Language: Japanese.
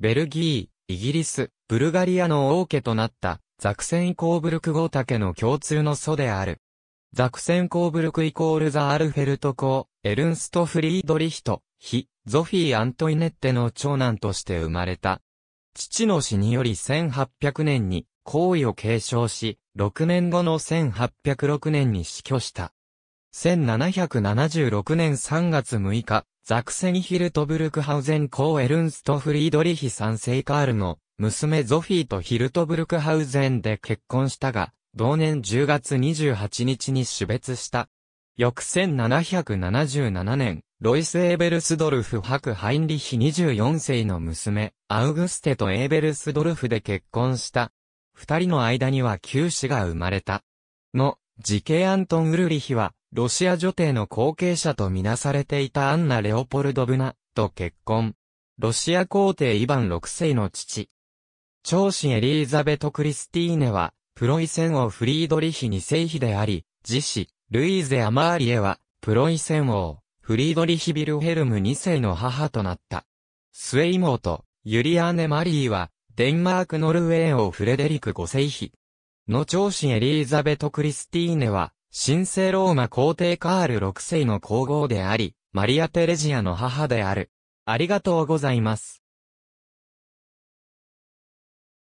ベルギー、イギリス、ブルガリアの王家となった、ザクセン・コーブルク豪竹の共通の祖である。ザクセン・コーブルクイコールザ・アルフェルト公、エルンスト・フリードリヒト、ヒ、ゾフィー・アントイネッテの長男として生まれた。父の死により1800年に皇位を継承し、6年後の1806年に死去した。1776年3月6日、ザクセンヒルトブルクハウゼン公エルンスト・フリードリヒ3世カールの娘ゾフィーとヒルトブルクハウゼンで結婚したが、同年10月28日に死別した。翌1777年、ロイス・エーベルスドルフ・ハク・ハインリヒ24世の娘、アウグステとエーベルスドルフで結婚した。二人の間には九子が生まれた。の、時系アントン・ウルリヒは、ロシア女帝の後継者とみなされていたアンナ・レオポルドブナと結婚。ロシア皇帝イヴァン6世の父。長子エリーザベト・クリスティーネは、プロイセン王フリードリヒ2世妃であり、次子、ルイーゼ・アマーリエは、プロイセン王、フリードリヒ・ビルヘルム2世の母となった。末妹、ユリアーネ・マリーは、デンマーク・ノルウェー王フレデリク5世妃。の長子エリーザベト・クリスティーネは、神聖ローマ皇帝カール6世の皇后であり、マリア・テレジアの母である。ありがとうございます。